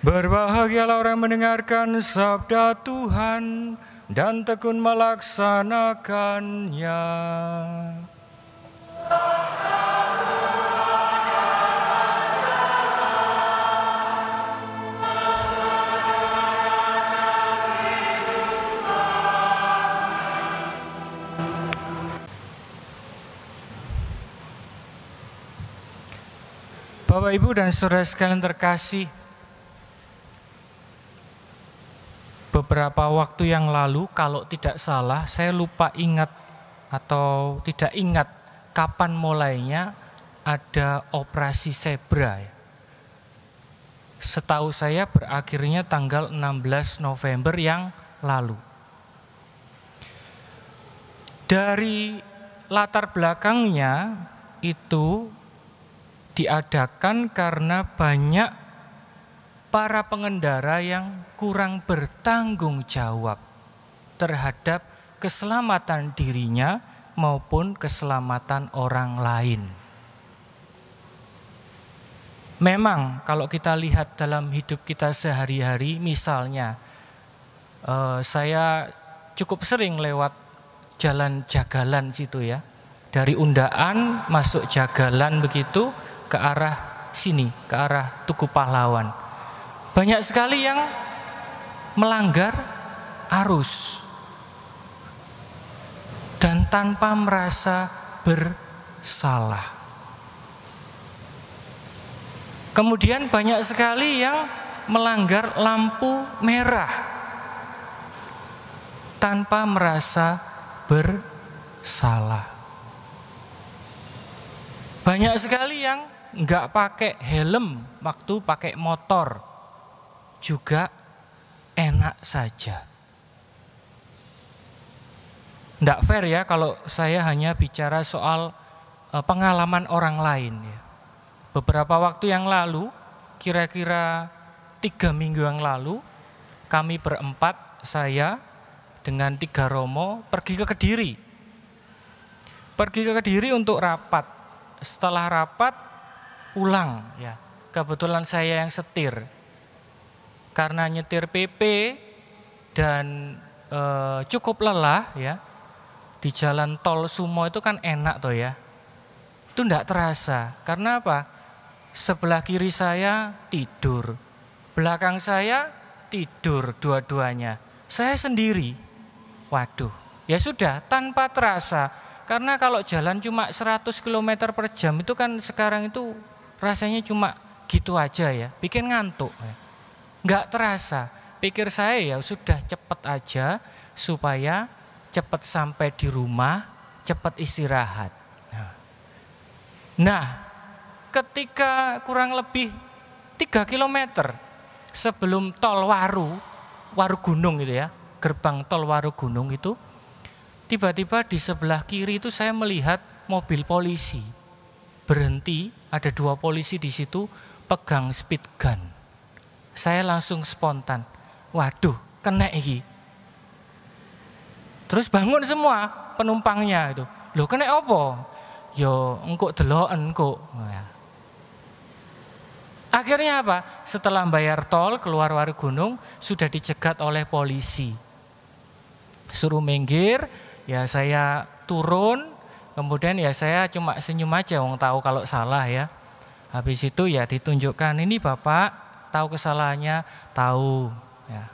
Berbahagialah orang mendengarkan sabda Tuhan dan tekun melaksanakannya. Bapak, Ibu, dan saudara sekalian terkasih, beberapa waktu yang lalu kalau tidak salah saya lupa ingat atau tidak ingat kapan mulainya ada operasi zebra ya. Setahu saya berakhirnya tanggal 16 November yang lalu. Dari latar belakangnya itu diadakan karena banyak para pengendara yang kurang bertanggung jawab terhadap keselamatan dirinya maupun keselamatan orang lain. Memang, kalau kita lihat dalam hidup kita sehari-hari, misalnya eh, saya cukup sering lewat jalan jagalan situ ya, dari Undaan masuk jagalan begitu ke arah sini, ke arah Tugu Pahlawan banyak sekali yang melanggar arus dan tanpa merasa bersalah. Kemudian banyak sekali yang melanggar lampu merah tanpa merasa bersalah. Banyak sekali yang nggak pakai helm waktu pakai motor juga enak saja. Tidak fair ya kalau saya hanya bicara soal eh, pengalaman orang lain. Ya. Beberapa waktu yang lalu, kira-kira tiga minggu yang lalu, kami berempat, saya dengan tiga romo pergi ke Kediri. Pergi ke Kediri untuk rapat. Setelah rapat, pulang ya. Kebetulan saya yang setir karena nyetir PP dan e, cukup lelah ya di jalan tol Sumo itu kan enak toh ya itu tidak terasa karena apa sebelah kiri saya tidur belakang saya tidur dua-duanya saya sendiri waduh ya sudah tanpa terasa karena kalau jalan cuma 100 km per jam itu kan sekarang itu rasanya cuma gitu aja ya bikin ngantuk ya nggak terasa. Pikir saya ya sudah cepat aja supaya cepat sampai di rumah, cepat istirahat. Nah. nah, ketika kurang lebih 3 km sebelum tol Waru, Waru Gunung gitu ya, gerbang tol Waru Gunung itu, tiba-tiba di sebelah kiri itu saya melihat mobil polisi berhenti, ada dua polisi di situ pegang speed gun. Saya langsung spontan. Waduh, kena iki. Terus bangun semua penumpangnya itu. Loh kena apa? Yo ya, engko deloken kok. Ya. Akhirnya apa? Setelah bayar tol keluar waru gunung sudah dicegat oleh polisi. Suruh minggir, ya saya turun, kemudian ya saya cuma senyum aja wong tahu kalau salah ya. Habis itu ya ditunjukkan ini Bapak tahu kesalahannya, tahu. Ya.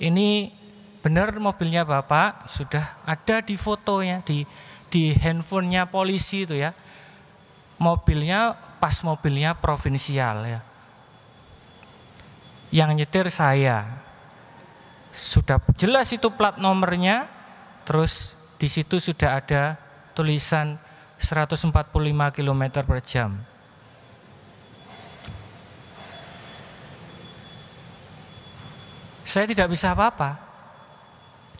Ini benar mobilnya Bapak sudah ada di fotonya di di handphonenya polisi itu ya. Mobilnya pas mobilnya provinsial ya. Yang nyetir saya. Sudah jelas itu plat nomornya, terus di situ sudah ada tulisan 145 km per jam. Saya tidak bisa apa-apa.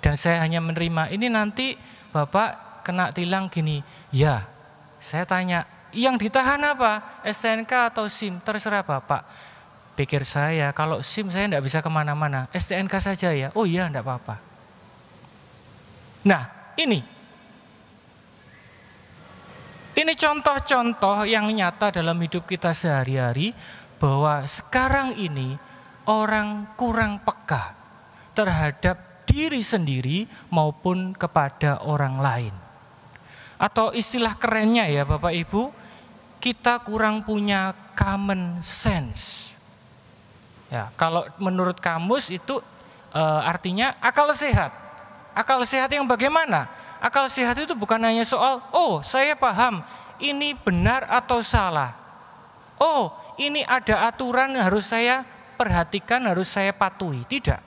Dan saya hanya menerima, ini nanti Bapak kena tilang gini. Ya, saya tanya, yang ditahan apa? STNK atau SIM? Terserah Bapak. Pikir saya, kalau SIM saya tidak bisa kemana-mana. STNK saja ya? Oh iya, tidak apa-apa. Nah, ini. Ini contoh-contoh yang nyata dalam hidup kita sehari-hari bahwa sekarang ini orang kurang peka terhadap diri sendiri maupun kepada orang lain. Atau istilah kerennya ya Bapak Ibu, kita kurang punya common sense. Ya, kalau menurut kamus itu e, artinya akal sehat. Akal sehat yang bagaimana? Akal sehat itu bukan hanya soal, oh saya paham ini benar atau salah. Oh ini ada aturan harus saya perhatikan, harus saya patuhi. Tidak.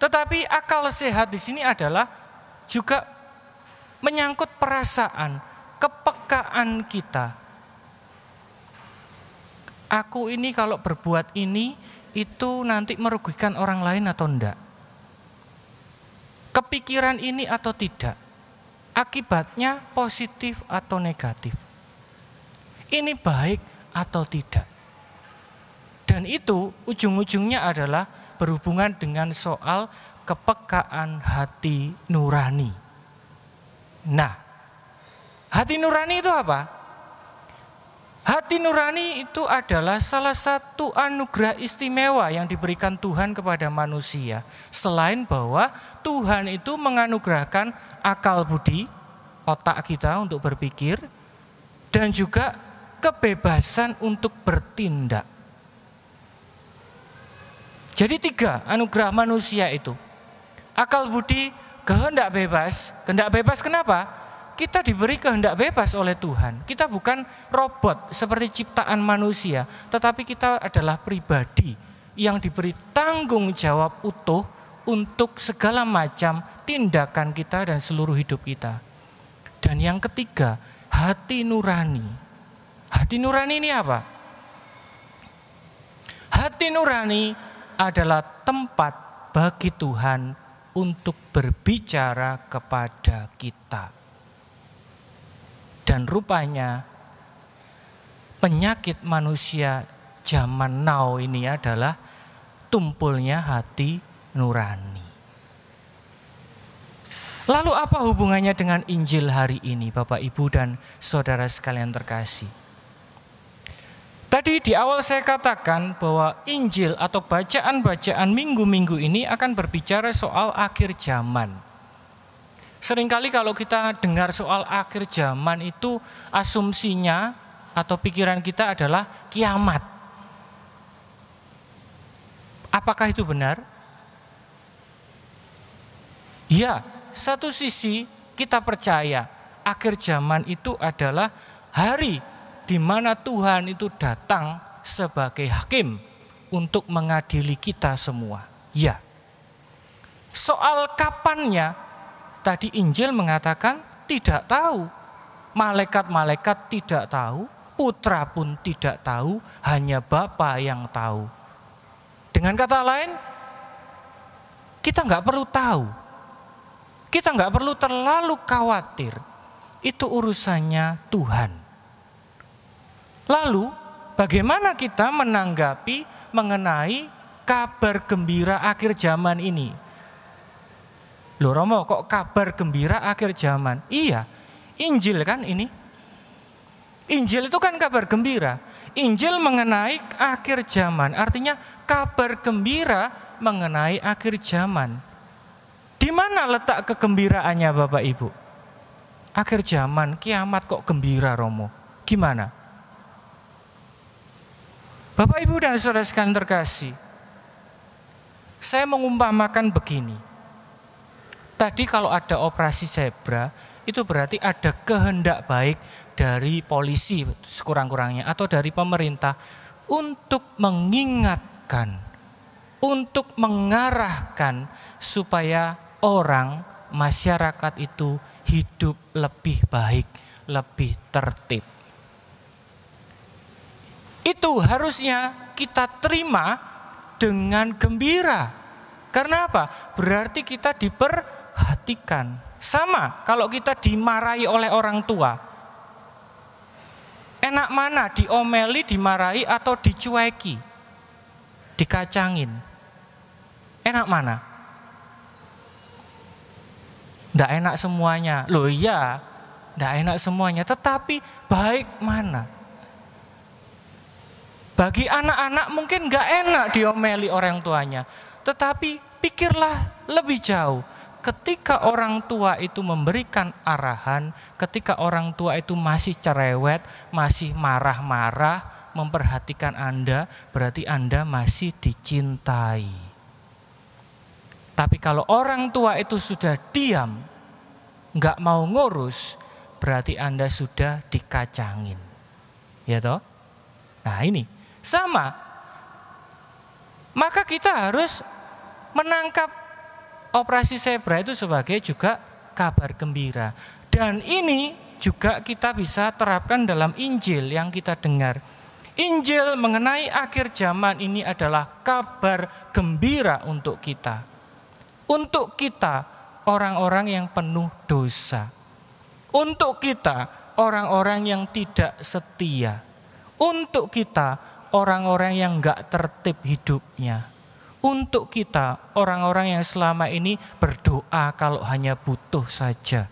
Tetapi akal sehat di sini adalah juga menyangkut perasaan, kepekaan kita. Aku ini kalau berbuat ini itu nanti merugikan orang lain atau enggak? Kepikiran ini atau tidak? Akibatnya positif atau negatif? Ini baik atau tidak? Dan itu ujung-ujungnya adalah berhubungan dengan soal kepekaan hati nurani. Nah, hati nurani itu apa? Hati nurani itu adalah salah satu anugerah istimewa yang diberikan Tuhan kepada manusia. Selain bahwa Tuhan itu menganugerahkan akal budi, otak kita untuk berpikir, dan juga kebebasan untuk bertindak. Jadi tiga anugerah manusia itu. Akal budi kehendak bebas. Kehendak bebas kenapa? Kita diberi kehendak bebas oleh Tuhan. Kita bukan robot seperti ciptaan manusia, tetapi kita adalah pribadi yang diberi tanggung jawab utuh untuk segala macam tindakan kita dan seluruh hidup kita. Dan yang ketiga, hati nurani. Hati nurani ini apa? Hati nurani adalah tempat bagi Tuhan untuk berbicara kepada kita. Dan rupanya penyakit manusia zaman now ini adalah tumpulnya hati nurani. Lalu apa hubungannya dengan Injil hari ini Bapak Ibu dan Saudara sekalian terkasih? Tadi di awal saya katakan bahwa Injil atau bacaan-bacaan minggu-minggu ini akan berbicara soal akhir zaman. Seringkali kalau kita dengar soal akhir zaman itu asumsinya atau pikiran kita adalah kiamat. Apakah itu benar? Ya, satu sisi kita percaya akhir zaman itu adalah hari di mana Tuhan itu datang sebagai hakim untuk mengadili kita semua. Ya. Soal kapannya tadi Injil mengatakan tidak tahu. Malaikat-malaikat tidak tahu, putra pun tidak tahu, hanya Bapa yang tahu. Dengan kata lain, kita nggak perlu tahu. Kita nggak perlu terlalu khawatir. Itu urusannya Tuhan. Lalu bagaimana kita menanggapi mengenai kabar gembira akhir zaman ini? Loh Romo kok kabar gembira akhir zaman? Iya, Injil kan ini. Injil itu kan kabar gembira. Injil mengenai akhir zaman, artinya kabar gembira mengenai akhir zaman. Di mana letak kegembiraannya Bapak Ibu? Akhir zaman, kiamat kok gembira Romo? Gimana? Bapak Ibu dan saudara sekalian terkasih, saya mengumpamakan begini. Tadi kalau ada operasi zebra, itu berarti ada kehendak baik dari polisi sekurang-kurangnya atau dari pemerintah untuk mengingatkan, untuk mengarahkan supaya orang masyarakat itu hidup lebih baik, lebih tertib itu harusnya kita terima dengan gembira. Karena apa? Berarti kita diperhatikan. Sama kalau kita dimarahi oleh orang tua. Enak mana diomeli, dimarahi atau dicueki? Dikacangin. Enak mana? Tidak enak semuanya. Loh iya, tidak enak semuanya. Tetapi baik mana? Bagi anak-anak mungkin nggak enak diomeli orang tuanya. Tetapi pikirlah lebih jauh. Ketika orang tua itu memberikan arahan, ketika orang tua itu masih cerewet, masih marah-marah, memperhatikan Anda, berarti Anda masih dicintai. Tapi kalau orang tua itu sudah diam, nggak mau ngurus, berarti Anda sudah dikacangin. Ya toh? Nah, ini sama. Maka kita harus menangkap operasi zebra itu sebagai juga kabar gembira. Dan ini juga kita bisa terapkan dalam Injil yang kita dengar. Injil mengenai akhir zaman ini adalah kabar gembira untuk kita. Untuk kita orang-orang yang penuh dosa. Untuk kita orang-orang yang tidak setia. Untuk kita orang-orang yang nggak tertib hidupnya. Untuk kita, orang-orang yang selama ini berdoa kalau hanya butuh saja.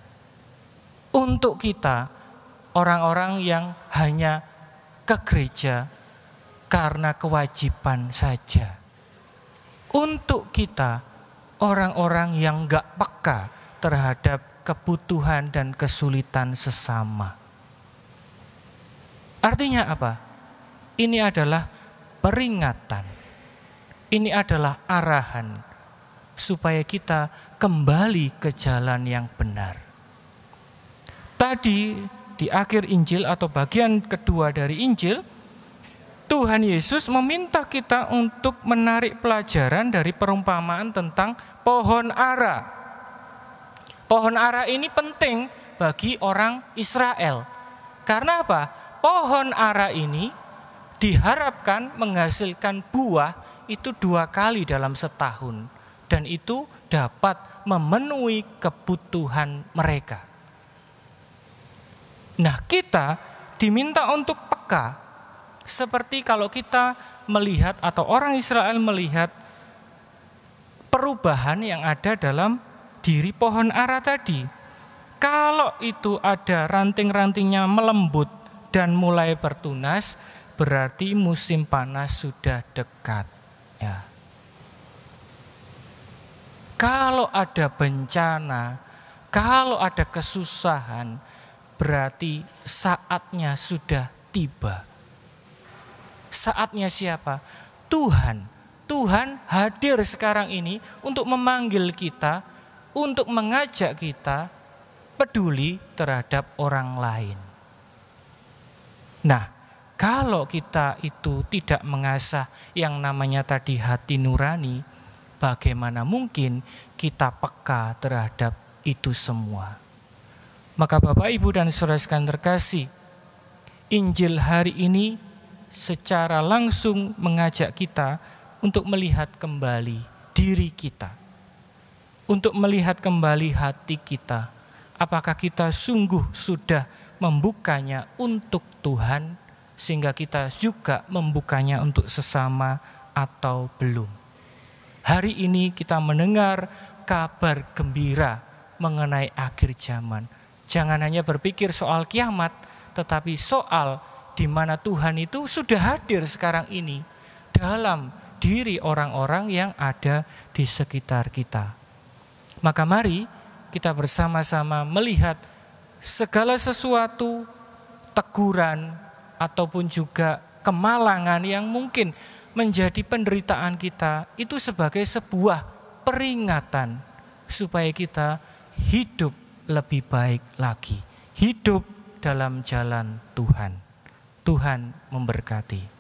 Untuk kita, orang-orang yang hanya ke gereja karena kewajiban saja. Untuk kita, orang-orang yang nggak peka terhadap kebutuhan dan kesulitan sesama. Artinya apa? Ini adalah peringatan. Ini adalah arahan supaya kita kembali ke jalan yang benar. Tadi di akhir Injil atau bagian kedua dari Injil, Tuhan Yesus meminta kita untuk menarik pelajaran dari perumpamaan tentang pohon ara. Pohon ara ini penting bagi orang Israel. Karena apa? Pohon ara ini diharapkan menghasilkan buah itu dua kali dalam setahun dan itu dapat memenuhi kebutuhan mereka. Nah, kita diminta untuk peka seperti kalau kita melihat atau orang Israel melihat perubahan yang ada dalam diri pohon ara tadi. Kalau itu ada ranting-rantingnya melembut dan mulai bertunas, berarti musim panas sudah dekat. Ya. Kalau ada bencana, kalau ada kesusahan, berarti saatnya sudah tiba. Saatnya siapa? Tuhan. Tuhan hadir sekarang ini untuk memanggil kita, untuk mengajak kita peduli terhadap orang lain. Nah, kalau kita itu tidak mengasah yang namanya tadi hati nurani, bagaimana mungkin kita peka terhadap itu semua? Maka Bapak Ibu dan Saudara sekalian terkasih, Injil hari ini secara langsung mengajak kita untuk melihat kembali diri kita. Untuk melihat kembali hati kita. Apakah kita sungguh sudah membukanya untuk Tuhan sehingga kita juga membukanya untuk sesama atau belum. Hari ini kita mendengar kabar gembira mengenai akhir zaman. Jangan hanya berpikir soal kiamat, tetapi soal di mana Tuhan itu sudah hadir sekarang ini dalam diri orang-orang yang ada di sekitar kita. Maka mari kita bersama-sama melihat segala sesuatu teguran ataupun juga kemalangan yang mungkin menjadi penderitaan kita itu sebagai sebuah peringatan supaya kita hidup lebih baik lagi, hidup dalam jalan Tuhan. Tuhan memberkati.